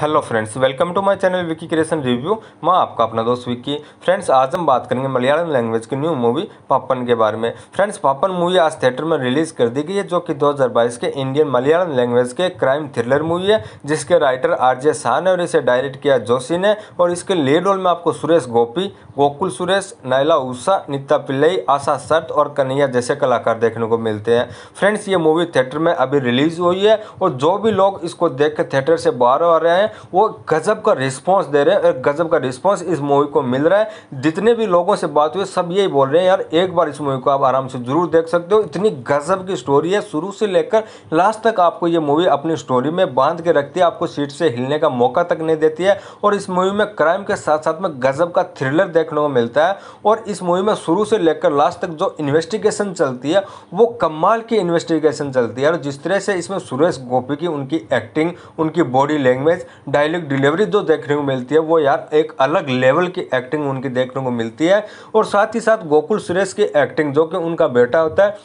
hello friends welcome to my channel Vicky creation review मैं आपका अपना दोस्त विकी फ्रेंड्स आज हम बात करेंगे मलयालम लैंग्वेज की न्यू मूवी पापन के बारे में फ्रेंड्स पापन मूवी आज थिएटर में रिलीज़ कर दी गई है जो कि 2022 के इंडियन मलयालम लैंग्वेज के क्राइम थ्रिलर मूवी है जिसके राइटर आर जे शाह ने और इसे डायरेक्ट किया जोशी ने और इसके लीड रोल में आपको सुरेश गोपी गोकुल सुरेश नायला उषा नीता पिल्लई आशा सट और कन्हैया जैसे कलाकार देखने को मिलते हैं फ्रेंड्स ये मूवी थिएटर में अभी रिलीज़ हुई है और जो भी लोग इसको देख कर थिएटर से बाहर आ रहे हैं हैं वो गज़ब का रिस्पॉन्स दे रहे हैं और गज़ब का रिस्पॉन्स इस मूवी को मिल रहा है जितने भी लोगों से बात हुई सब यही बोल रहे हैं यार एक बार इस मूवी को आप आराम से ज़रूर देख सकते हो इतनी गज़ब की स्टोरी है शुरू से लेकर लास्ट तक आपको ये मूवी अपनी स्टोरी में बांध के रखती है आपको सीट से हिलने का मौका तक नहीं देती है और इस मूवी में क्राइम के साथ साथ में गज़ब का थ्रिलर देखने को मिलता है और इस मूवी में शुरू से लेकर लास्ट तक जो इन्वेस्टिगेशन चलती है वो कमाल की इन्वेस्टिगेशन चलती है और जिस तरह से इसमें सुरेश गोपी की उनकी एक्टिंग उनकी बॉडी लैंग्वेज डायलॉग डिलीवरी जो देखने को मिलती है वो यार एक अलग लेवल की एक्टिंग उनकी देखने को मिलती है और साथ ही साथ गोकुल सुरेश की एक्टिंग जो कि उनका बेटा होता है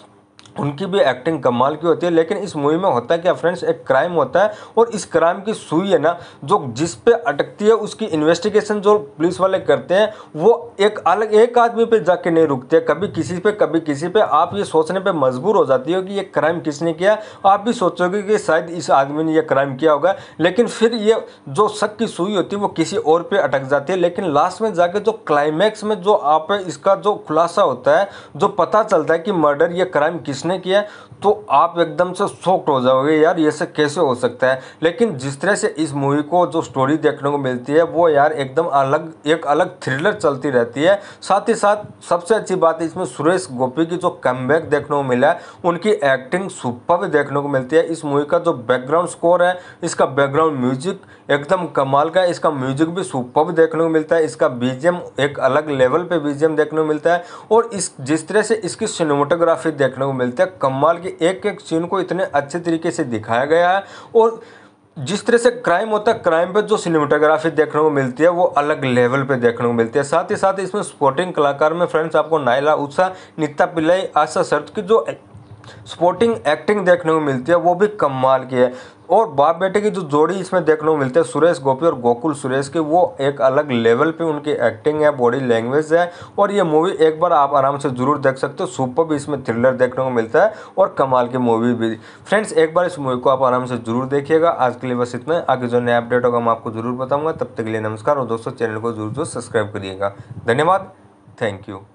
उनकी भी एक्टिंग कमाल की होती है लेकिन इस मूवी में होता है क्या फ्रेंड्स एक क्राइम होता है और इस क्राइम की सुई है ना जो जिस पे अटकती है उसकी इन्वेस्टिगेशन जो पुलिस वाले करते हैं वो एक अलग एक आदमी पे जाके नहीं रुकते है कभी किसी पे कभी किसी पे आप ये सोचने पे मजबूर हो जाती हो कि ये क्राइम किसने किया आप भी सोचोगे कि शायद इस आदमी ने यह क्राइम किया होगा लेकिन फिर ये जो शक की सुई होती है वो किसी और पर अटक जाती है लेकिन लास्ट में जाके जो क्लाइमैक्स में जो आप इसका जो खुलासा होता है जो पता चलता है कि मर्डर यह क्राइम किसने किया तो आप एकदम से शॉक्ट हो जाओगे यार ये सब कैसे हो सकता है लेकिन जिस तरह से इस मूवी को जो स्टोरी देखने को मिलती है वो यार एकदम अलग एक अलग थ्रिलर चलती रहती है साथ ही साथ सबसे अच्छी बात इसमें सुरेश गोपी की जो कम देखने को मिला है उनकी एक्टिंग सुपर देखने को मिलती है इस मूवी का जो बैकग्राउंड स्कोर है इसका बैकग्राउंड म्यूजिक एकदम कमाल का है इसका म्यूजिक भी सुपर देखने को मिलता है इसका बीजेम एक अलग लेवल पे बीजेम देखने को मिलता है और इस जिस तरह से इसकी सिनेमाटोग्राफी देखने को मिलते हैं कमाल की एक एक सीन को इतने अच्छे तरीके से दिखाया गया है और जिस तरह से क्राइम होता है क्राइम पे जो सिनेमाटोग्राफी देखने को मिलती है वो अलग लेवल पे देखने को मिलती है साथ ही साथ इसमें स्पोर्टिंग कलाकार में फ्रेंड्स आपको नायला उषा नीता पिल्लाई आशा सर्द की जो स्पोर्टिंग एक्टिंग देखने को मिलती है वो भी कमाल की है और बाप बेटे की जो जोड़ी इसमें देखने को मिलती है सुरेश गोपी और गोकुल सुरेश की वो एक अलग लेवल पे उनकी एक्टिंग है बॉडी लैंग्वेज है और ये मूवी एक बार आप आराम से ज़रूर देख सकते हो सुपर भी इसमें थ्रिलर देखने को मिलता है और कमाल की मूवी भी फ्रेंड्स एक बार इस मूवी को आप आराम से ज़रूर देखिएगा आज के लिए बस इतना आगे जो नया अपडेट होगा मैं आपको ज़रूर बताऊँगा तब तक के लिए नमस्कार और दोस्तों चैनल को ज़रूर ज़रूर सब्सक्राइब करिएगा धन्यवाद थैंक यू